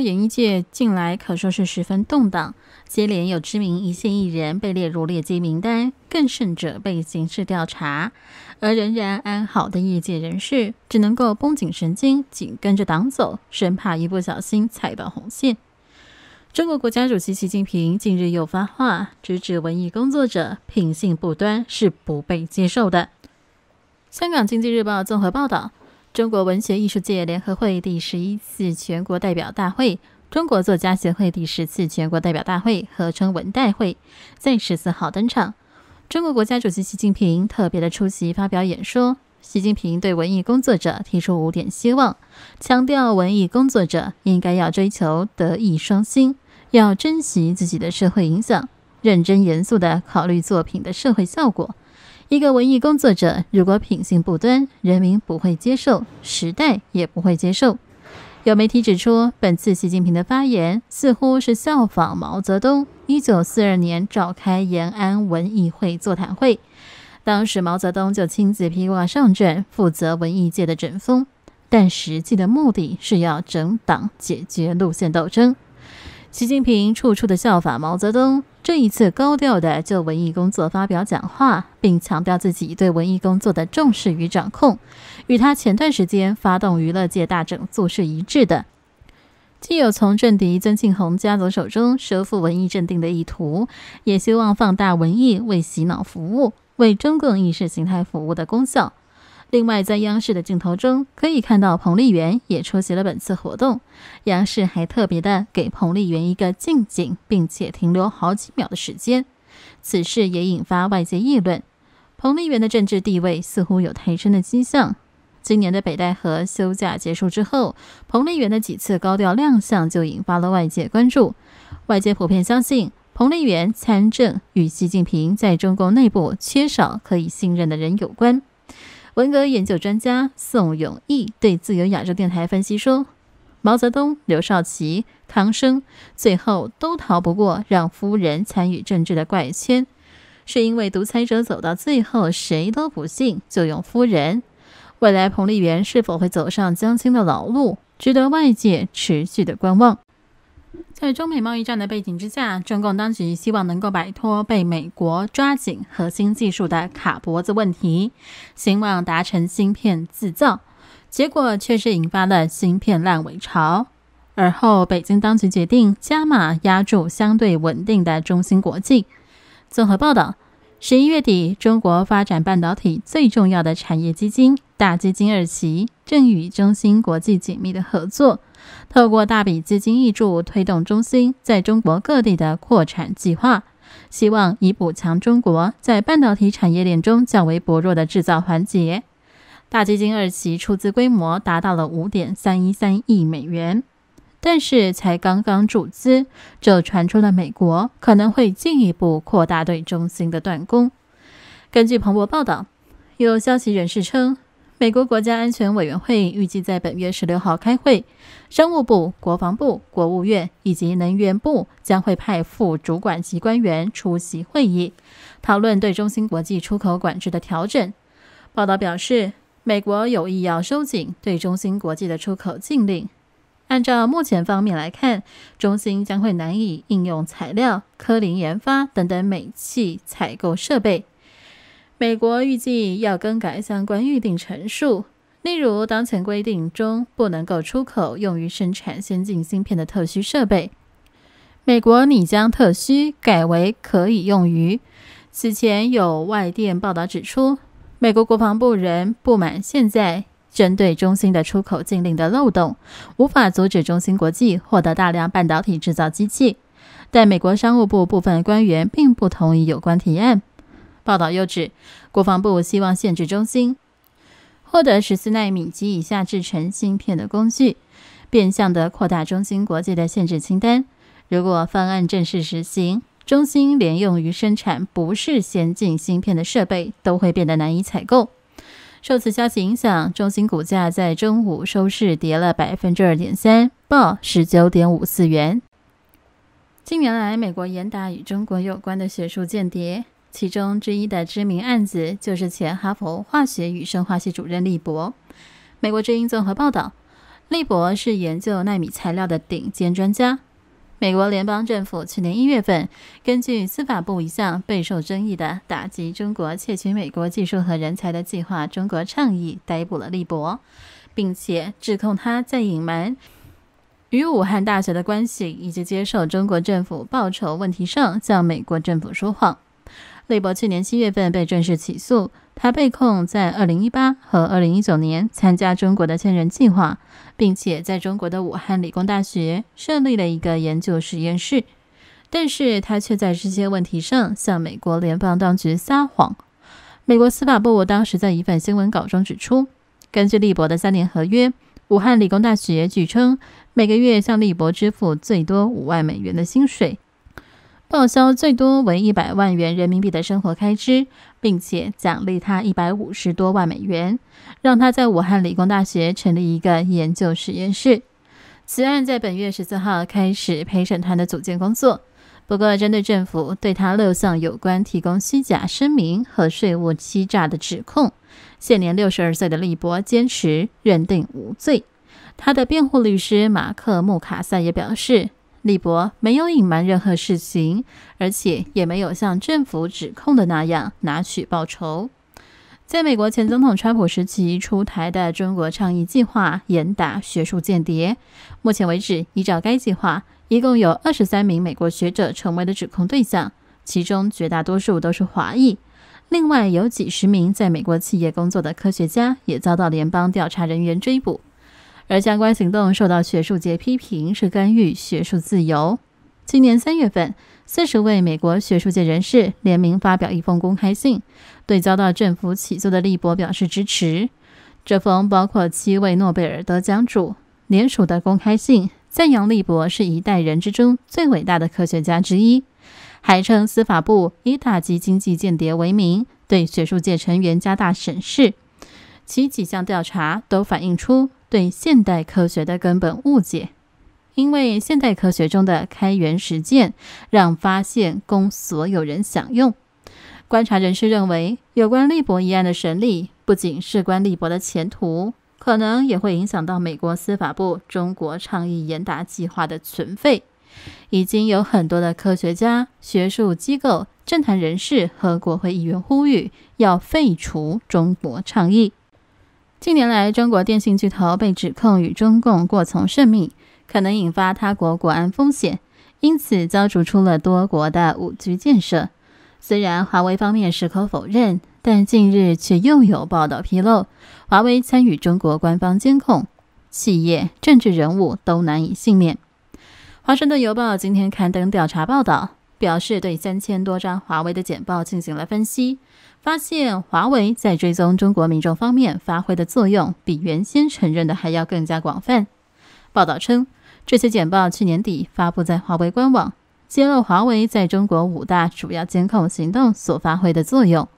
演艺界近来可说是十分动荡，接连有知名一线艺人被列入“劣迹名单”，更甚者被刑事调查。而仍然安好的业界人士，只能够绷紧神经，紧跟着党走，生怕一不小心踩到红线。中国国家主席习近平近日又发话，直指文艺工作者品性不端是不被接受的。香港经济日报综合报道。中国文学艺术界联合会第十一次全国代表大会、中国作家协会第十次全国代表大会合称文代会，在十四号登场。中国国家主席习近平特别的出席发表演说。习近平对文艺工作者提出五点希望，强调文艺工作者应该要追求德艺双馨，要珍惜自己的社会影响，认真严肃的考虑作品的社会效果。一个文艺工作者，如果品性不端，人民不会接受，时代也不会接受。有媒体指出，本次习近平的发言似乎是效仿毛泽东一九四二年召开延安文艺会座谈会，当时毛泽东就亲自披挂上阵，负责文艺界的整风，但实际的目的是要整党，解决路线斗争。习近平处处的效法毛泽东，这一次高调的就文艺工作发表讲话，并强调自己对文艺工作的重视与掌控，与他前段时间发动娱乐界大整肃是一致的。既有从政敌曾庆红家族手中收复文艺镇定的意图，也希望放大文艺为洗脑服务、为中共意识形态服务的功效。另外，在央视的镜头中，可以看到彭丽媛也出席了本次活动。央视还特别的给彭丽媛一个近景，并且停留好几秒的时间。此事也引发外界议论，彭丽媛的政治地位似乎有抬升的迹象。今年的北戴河休假结束之后，彭丽媛的几次高调亮相就引发了外界关注。外界普遍相信，彭丽媛参政与习近平在中共内部缺少可以信任的人有关。文革研究专家宋永毅对自由亚洲电台分析说：“毛泽东、刘少奇、康生最后都逃不过让夫人参与政治的怪圈，是因为独裁者走到最后，谁都不信，就用夫人。未来彭丽媛是否会走上江青的老路，值得外界持续的观望。”在中美贸易战的背景之下，中共当局希望能够摆脱被美国抓紧核心技术的卡脖子问题，希望达成芯片自造，结果却是引发了芯片烂尾潮。而后，北京当局决定加码压住相对稳定的中芯国际。综合报道，十一月底，中国发展半导体最重要的产业基金大基金二期正与中芯国际紧密的合作。透过大笔资金挹注，推动中兴在中国各地的扩产计划，希望以补强中国在半导体产业链中较为薄弱的制造环节。大基金二期出资规模达到了5.313亿美元，但是才刚刚注资，就传出了美国可能会进一步扩大对中兴的断供。根据彭博报道，有消息人士称。美国国家安全委员会预计在本月十六号开会，商务部、国防部、国务院以及能源部将会派副主管级官员出席会议，讨论对中芯国际出口管制的调整。报道表示，美国有意要收紧对中芯国际的出口禁令。按照目前方面来看，中芯将会难以应用材料、科林研发等等美系采购设备。美国预计要更改相关预定陈述，例如当前规定中不能够出口用于生产先进芯片的特需设备。美国拟将特需改为可以用于。此前有外电报道指出，美国国防部仍不满现在针对中芯的出口禁令的漏洞，无法阻止中芯国际获得大量半导体制造机器，但美国商务部部分官员并不同意有关提案。报道又指，国防部希望限制中芯获得十四纳米及以下制成芯片的工具，变相的扩大中芯国际的限制清单。如果方案正式实行，中芯连用于生产不是先进芯片的设备都会变得难以采购。受此消息影响，中芯股价在中午收市跌了百分之二点三，报十九点五四元。近年来，美国严打与中国有关的学术间谍。其中之一的知名案子就是前哈佛化学与生化系主任利伯。美国之音综合报道，利伯是研究纳米材料的顶尖专家。美国联邦政府去年一月份，根据司法部一项备受争议的打击中国窃取美国技术和人才的计划，中国倡议逮捕了利伯，并且指控他在隐瞒与武汉大学的关系以及接受中国政府报酬问题上向美国政府说谎。利伯去年七月份被正式起诉，他被控在二零一八和二零一九年参加中国的“千人计划”，并且在中国的武汉理工大学设立了一个研究实验室。但是他却在这些问题上向美国联邦当局撒谎。美国司法部当时在一份新闻稿中指出，根据利伯的三年合约，武汉理工大学据称每个月向利伯支付最多五万美元的薪水。报销最多为一百万元人民币的生活开支，并且奖励他一百五十多万美元，让他在武汉理工大学成立一个研究实验室。此案在本月十四号开始陪审团的组建工作。不过，针对政府对他六项有关提供虚假声明和税务欺诈的指控，现年六十二岁的利伯坚持认定无罪。他的辩护律师马克·穆卡塞也表示。李博没有隐瞒任何事情，而且也没有像政府指控的那样拿取报酬。在美国前总统川普时期出台的“中国倡议计划”严打学术间谍，目前为止，依照该计划，一共有二十三名美国学者成为了指控对象，其中绝大多数都是华裔。另外，有几十名在美国企业工作的科学家也遭到联邦调查人员追捕。而相关行动受到学术界批评，是干预学术自由。今年三月份，四十位美国学术界人士联名发表一封公开信，对遭到政府起诉的利伯表示支持。这封包括七位诺贝尔得奖主联署的公开信，赞扬利伯是一代人之中最伟大的科学家之一，还称司法部以打击经济间谍为名，对学术界成员加大审视。其几项调查都反映出。对现代科学的根本误解，因为现代科学中的开源实践让发现供所有人享用。观察人士认为，有关利伯一案的审理不仅事关利伯的前途，可能也会影响到美国司法部中国倡议研打计划的存废。已经有很多的科学家、学术机构、政坛人士和国会议员呼吁要废除中国倡议。近年来，中国电信巨头被指控与中共过从甚密，可能引发他国国安风险，因此遭逐出了多国的五 G 建设。虽然华为方面矢口否认，但近日却又有报道披露，华为参与中国官方监控，企业、政治人物都难以幸免。《华盛顿邮报》今天刊登调查报道，表示对三千多张华为的简报进行了分析。发现华为在追踪中国民众方面发挥的作用，比原先承认的还要更加广泛。报道称，这些简报去年底发布在华为官网，揭露华为在中国五大主要监控行动所发挥的作用，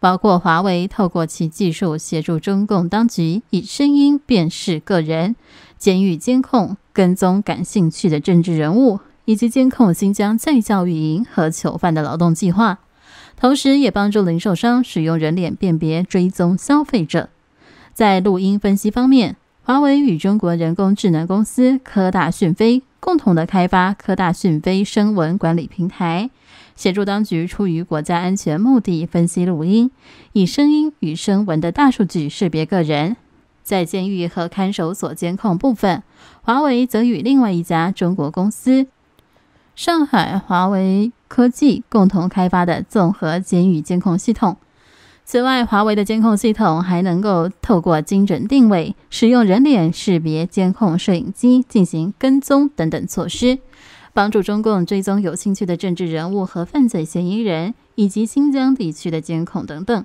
包括华为透过其技术协助中共当局以声音辨识个人、监狱监控、跟踪感兴趣的政治人物，以及监控新疆再教育营和囚犯的劳动计划。同时，也帮助零售商使用人脸辨别追踪消费者。在录音分析方面，华为与中国人工智能公司科大讯飞共同的开发科大讯飞声纹管理平台，协助当局出于国家安全目的分析录音，以声音与声纹的大数据识别个人。在监狱和看守所监控部分，华为则与另外一家中国公司。上海华为科技共同开发的综合监狱监控系统。此外，华为的监控系统还能够透过精准定位、使用人脸识别监控摄影机进行跟踪等等措施，帮助中共追踪有兴趣的政治人物和犯罪嫌疑人，以及新疆地区的监控等等。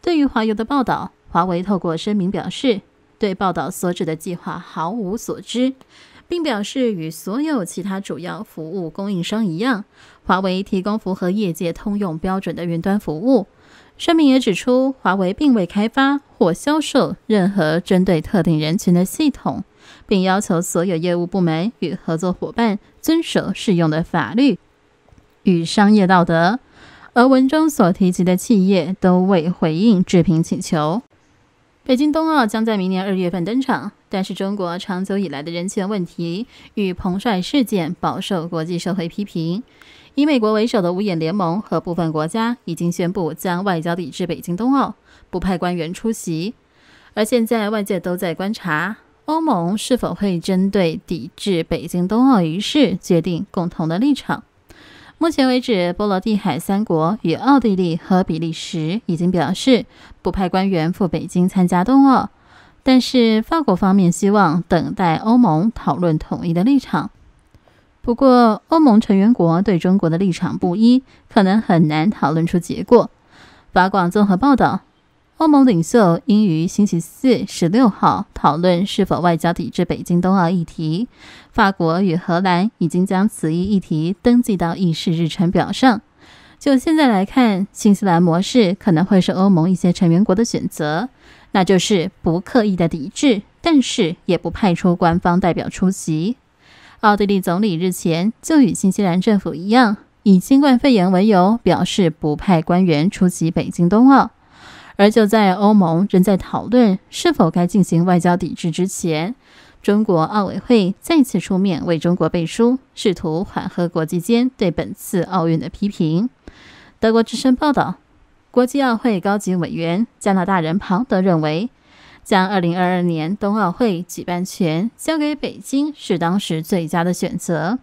对于华邮的报道，华为透过声明表示，对报道所指的计划毫无所知。并表示，与所有其他主要服务供应商一样，华为提供符合业界通用标准的云端服务。声明也指出，华为并未开发或销售任何针对特定人群的系统，并要求所有业务部门与合作伙伴遵守适用的法律与商业道德。而文中所提及的企业都未回应置评请求。北京冬奥将在明年二月份登场。但是，中国长久以来的人权问题与彭帅事件饱受国际社会批评。以美国为首的五眼联盟和部分国家已经宣布将外交抵制北京冬奥，不派官员出席。而现在，外界都在观察欧盟是否会针对抵制北京冬奥一事决定共同的立场。目前为止，波罗的海三国与奥地利和比利时已经表示不派官员赴北京参加冬奥。但是，法国方面希望等待欧盟讨论统一的立场。不过，欧盟成员国对中国的立场不一，可能很难讨论出结果。法广综合报道，欧盟领袖应于星期四十六号讨论是否外交抵制北京冬奥议题。法国与荷兰已经将此一议题登记到议事日程表上。就现在来看，新西兰模式可能会是欧盟一些成员国的选择。那就是不刻意的抵制，但是也不派出官方代表出席。奥地利总理日前就与新西兰政府一样，以新冠肺炎为由，表示不派官员出席北京冬奥。而就在欧盟仍在讨论是否该进行外交抵制之前，中国奥委会再次出面为中国背书，试图缓和国际间对本次奥运的批评。德国之声报道。国际奥会高级委员加拿大人庞德认为，将二零二二年冬奥会举办权交给北京是当时最佳的选择。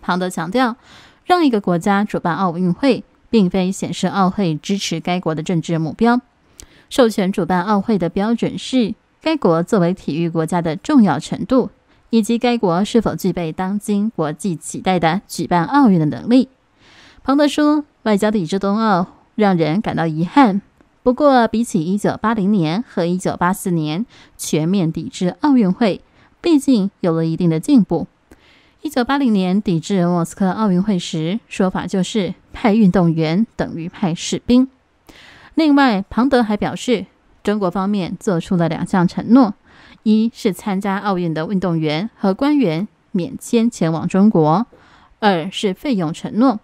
庞德强调，让一个国家主办奥运会，并非显示奥会支持该国的政治目标。授权主办奥会的标准是该国作为体育国家的重要程度，以及该国是否具备当今国际期待的举办奥运的能力。庞德说：“外交抵制冬奥。”让人感到遗憾。不过，比起1980年和1984年全面抵制奥运会，毕竟有了一定的进步。1980年抵制莫斯科奥运会时，说法就是派运动员等于派士兵。另外，庞德还表示，中国方面做出了两项承诺：一是参加奥运的运动员和官员免签前往中国；二是费用承诺。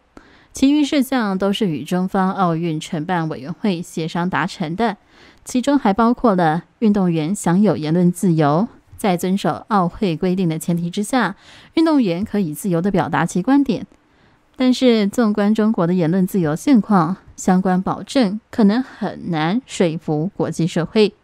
其余事项都是与中方奥运承办委员会协商达成的，其中还包括了运动员享有言论自由，在遵守奥会规定的前提之下，运动员可以自由地表达其观点。但是，纵观中国的言论自由现况，相关保证可能很难说服国际社会。